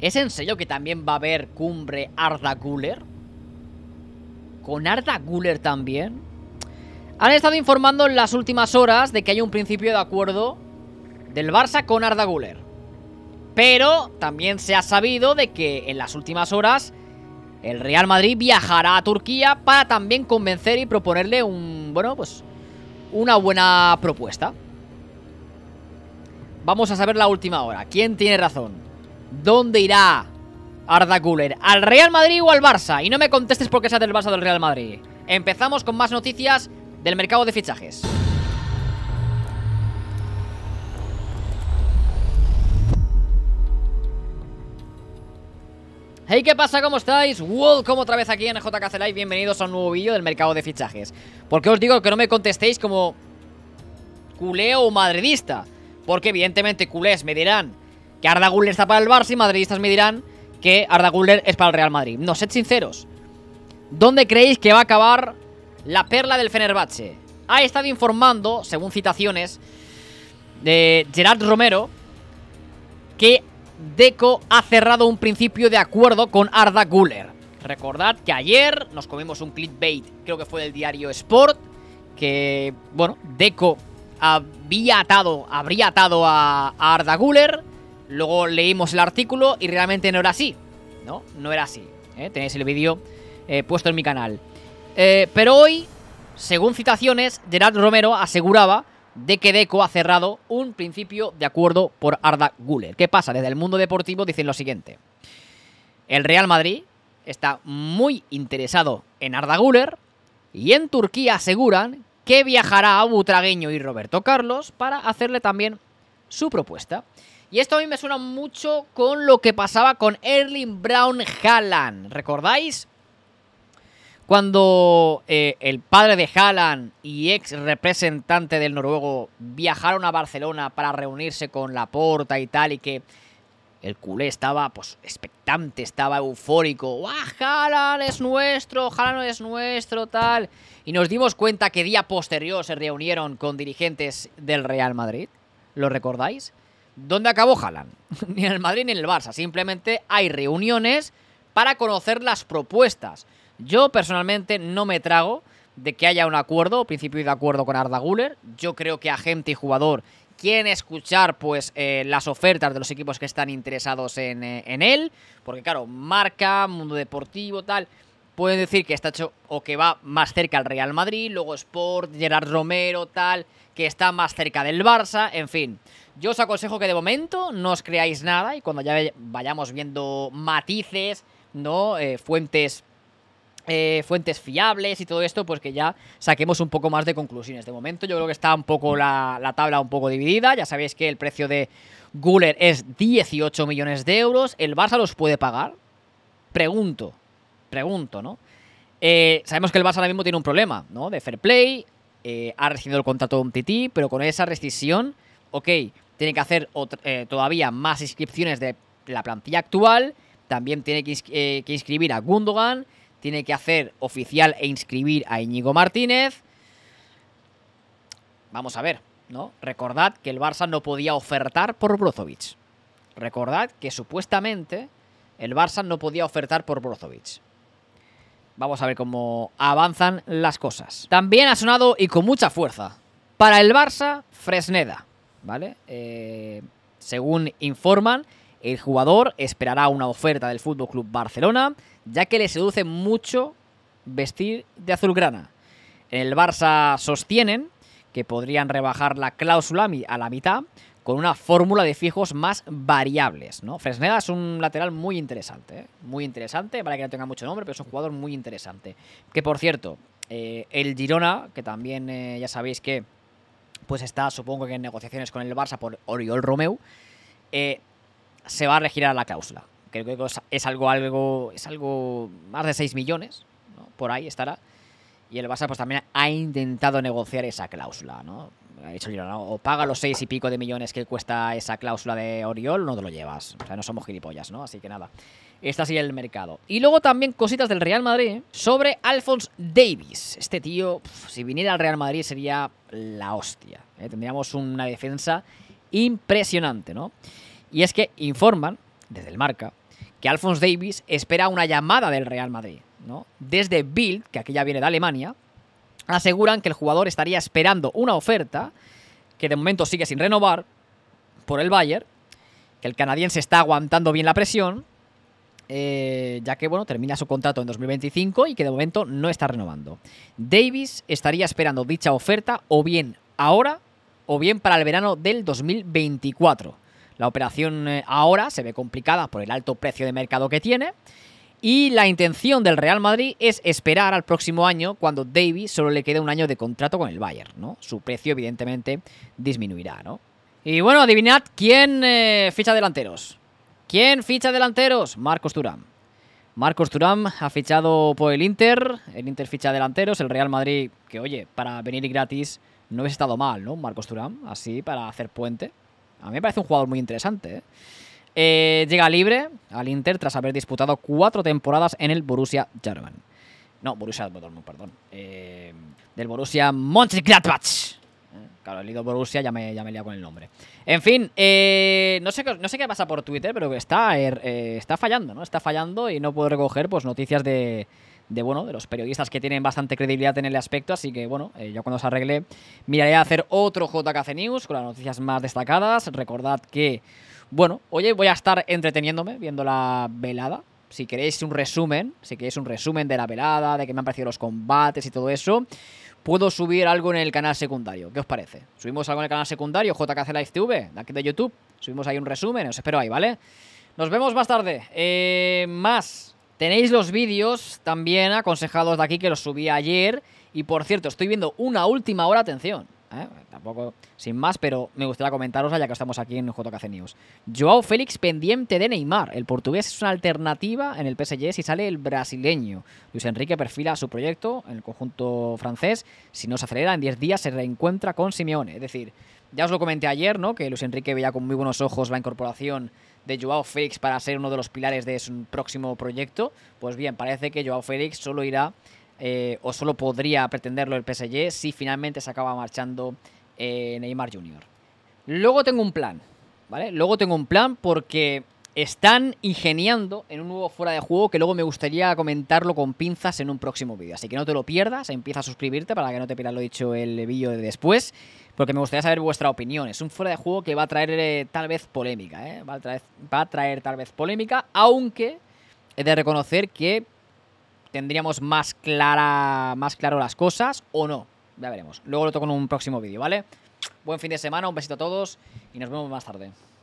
¿Es en serio que también va a haber cumbre Arda Guller? ¿Con Arda Guller también? Han estado informando en las últimas horas de que hay un principio de acuerdo del Barça con Arda Guller. Pero también se ha sabido de que en las últimas horas el Real Madrid viajará a Turquía para también convencer y proponerle un, bueno, pues una buena propuesta. Vamos a saber la última hora. ¿Quién tiene razón? ¿Dónde irá Arda Guller? ¿Al Real Madrid o al Barça? Y no me contestes porque sea del Barça o del Real Madrid. Empezamos con más noticias del mercado de fichajes. Hey, ¿qué pasa? ¿Cómo estáis? Welcome otra vez aquí en JKC Live. Bienvenidos a un nuevo vídeo del mercado de fichajes. ¿Por qué os digo que no me contestéis como culeo o madridista? Porque evidentemente culés me dirán que Arda Guller está para el Barça y madridistas me dirán que Arda Guller es para el Real Madrid. No, sed sinceros. ¿Dónde creéis que va a acabar la perla del Fenerbahce? Ha estado informando, según citaciones de Gerard Romero, que Deco ha cerrado un principio de acuerdo con Arda Guller. Recordad que ayer nos comimos un clickbait, creo que fue del diario Sport, que, bueno, Deco había atado, habría atado a, a Arda Guller Luego leímos el artículo y realmente no era así. No, no era así. ¿eh? Tenéis el vídeo eh, puesto en mi canal. Eh, pero hoy, según citaciones, Gerard Romero aseguraba de que Deco ha cerrado un principio de acuerdo por Arda Guller. ¿Qué pasa? Desde el mundo deportivo dicen lo siguiente. El Real Madrid está muy interesado en Arda Guller y en Turquía aseguran que viajará a Butragueño y Roberto Carlos para hacerle también su propuesta. Y esto a mí me suena mucho con lo que pasaba con Erling Brown Haaland. ¿Recordáis? Cuando eh, el padre de Haaland y ex representante del noruego viajaron a Barcelona para reunirse con Laporta y tal, y que el culé estaba pues expectante, estaba eufórico. ¡Wah, Haaland es nuestro! ¡Haaland es nuestro! Tal. Y nos dimos cuenta que día posterior se reunieron con dirigentes del Real Madrid. ¿Lo recordáis? dónde acabó Haaland. ni en el Madrid ni en el Barça. Simplemente hay reuniones para conocer las propuestas. Yo personalmente no me trago de que haya un acuerdo, principio de acuerdo con Arda Guller. Yo creo que agente y jugador quieren escuchar pues eh, las ofertas de los equipos que están interesados en, eh, en él. Porque claro, marca, mundo deportivo, tal pueden decir que está hecho o que va más cerca al Real Madrid, luego Sport, Gerard Romero, tal, que está más cerca del Barça, en fin. Yo os aconsejo que de momento no os creáis nada y cuando ya vayamos viendo matices, ¿no? Eh, fuentes eh, fuentes fiables y todo esto, pues que ya saquemos un poco más de conclusiones. De momento, yo creo que está un poco la, la tabla un poco dividida. Ya sabéis que el precio de Guller es 18 millones de euros. ¿El Barça los puede pagar? Pregunto pregunto, ¿no? Eh, sabemos que el Barça ahora mismo tiene un problema, ¿no? De fair play, eh, ha rescindido el contrato de un tití, pero con esa rescisión, ok, tiene que hacer eh, todavía más inscripciones de la plantilla actual, también tiene que, inscribir a Gundogan, tiene que hacer oficial e inscribir a Íñigo Martínez. Vamos a ver, ¿no? Recordad que el Barça no podía ofertar por Brozovic. Recordad que supuestamente el Barça no podía ofertar por Brozovic. Vamos a ver cómo avanzan las cosas. También ha sonado, y con mucha fuerza, para el Barça, Fresneda. ¿Vale? Eh, según informan, el jugador esperará una oferta del Fútbol Club Barcelona, ya que le seduce mucho vestir de azulgrana. En el Barça sostienen que podrían rebajar la cláusula a la mitad, con una fórmula de fijos más variables. ¿no? Fresneda es un lateral muy interesante, ¿eh? muy interesante, para que no tenga mucho nombre, pero es un jugador muy interesante. Que por cierto, eh, el Girona, que también eh, ya sabéis que pues está, supongo que en negociaciones con el Barça por Oriol Romeu, eh, se va a regirar la cláusula. Creo que es algo, algo, es algo más de 6 millones, por ahí estará. Y el Barça pues también ha intentado negociar esa cláusula, ¿no? o paga los seis y pico de millones que cuesta esa cláusula de Oriol, no te lo llevas. O sea, no somos gilipollas, ¿no? Así que nada, está así el mercado. Y luego también cositas del Real Madrid ¿eh? sobre Alphonse Davis. Este tío, si viniera al Real Madrid sería la hostia. ¿eh? Tendríamos una defensa impresionante, ¿no? Y es que informan, desde el marca, que Alphonse Davis espera una llamada del Real Madrid, ¿no? Desde Bild, que aquí ya viene de Alemania, aseguran que el jugador estaría esperando una oferta que de momento sigue sin renovar por el Bayern, que el canadiense está aguantando bien la presión, eh, ya que bueno, termina su contrato en 2025 y que de momento no está renovando. Davis estaría esperando dicha oferta o bien ahora o bien para el verano del 2024. La operación eh, ahora se ve complicada por el alto precio de mercado que tiene y la intención del Real Madrid es esperar al próximo año, cuando Davis solo le quede un año de contrato con el Bayern, ¿no? Su precio, evidentemente, disminuirá, ¿no? Y bueno, adivinad quién eh, ficha delanteros. ¿Quién ficha delanteros? Marcos Turán. Marcos Turán ha fichado por el Inter, el Inter ficha delanteros, el Real Madrid, que oye, para venir gratis no hubiese estado mal, ¿no? Marcos Turán, así para hacer puente. A mí me parece un jugador muy interesante, ¿eh? Eh, llega libre al Inter tras haber disputado cuatro temporadas en el Borussia Dortmund. No, Borussia Dortmund, perdón. Eh, del Borussia Mönchengladbach. Eh, claro, he leído Borussia, ya me, ya he con el nombre. En fin, no, sé, no sé qué pasa por Twitter, pero está, er, está fallando, ¿no? Está fallando y no puedo recoger pues noticias de, bueno, de los periodistas que tienen bastante credibilidad en el aspecto. Así que, bueno, yo cuando se arregle miraré a hacer otro JKC News con las noticias más destacadas. Recordad que bueno, oye, voy a estar entreteniéndome viendo la velada. Si queréis un resumen, si queréis un resumen de la velada, de qué me han parecido los combates y todo eso, puedo subir algo en el canal secundario. ¿Qué os parece? ¿Subimos algo en el canal secundario, JKC Live TV, de aquí de YouTube? Subimos ahí un resumen, os espero ahí, ¿vale? Nos vemos más tarde. Eh, más. Tenéis los vídeos también aconsejados de aquí que los subí ayer. Y por cierto, estoy viendo una última hora, atención. ¿eh? tampoco sin más, pero me gustaría comentaros ya que estamos aquí en JKC News. Joao Félix pendiente de Neymar. El portugués es una alternativa en el PSG si sale el brasileño. Luis Enrique perfila su proyecto en el conjunto francés. Si no se acelera, en 10 días se reencuentra con Simeone. Es decir, ya os lo comenté ayer, ¿no? Que Luis Enrique veía con muy buenos ojos la incorporación de Joao Félix para ser uno de los pilares de su próximo proyecto. Pues bien, parece que Joao Félix solo irá eh, o solo podría pretenderlo el PSG si finalmente se acaba marchando eh, Neymar Jr. Luego tengo un plan, ¿vale? Luego tengo un plan porque están ingeniando en un nuevo fuera de juego que luego me gustaría comentarlo con pinzas en un próximo vídeo. Así que no te lo pierdas, empieza a suscribirte para que no te pierdas lo dicho el vídeo de después, porque me gustaría saber vuestra opinión. Es un fuera de juego que va a traer eh, tal vez polémica, ¿eh? va, a traer, va a traer tal vez polémica, aunque he de reconocer que tendríamos más, clara, más claro las cosas o no. Ya veremos. Luego lo toco en un próximo vídeo, ¿vale? Buen fin de semana, un besito a todos y nos vemos más tarde.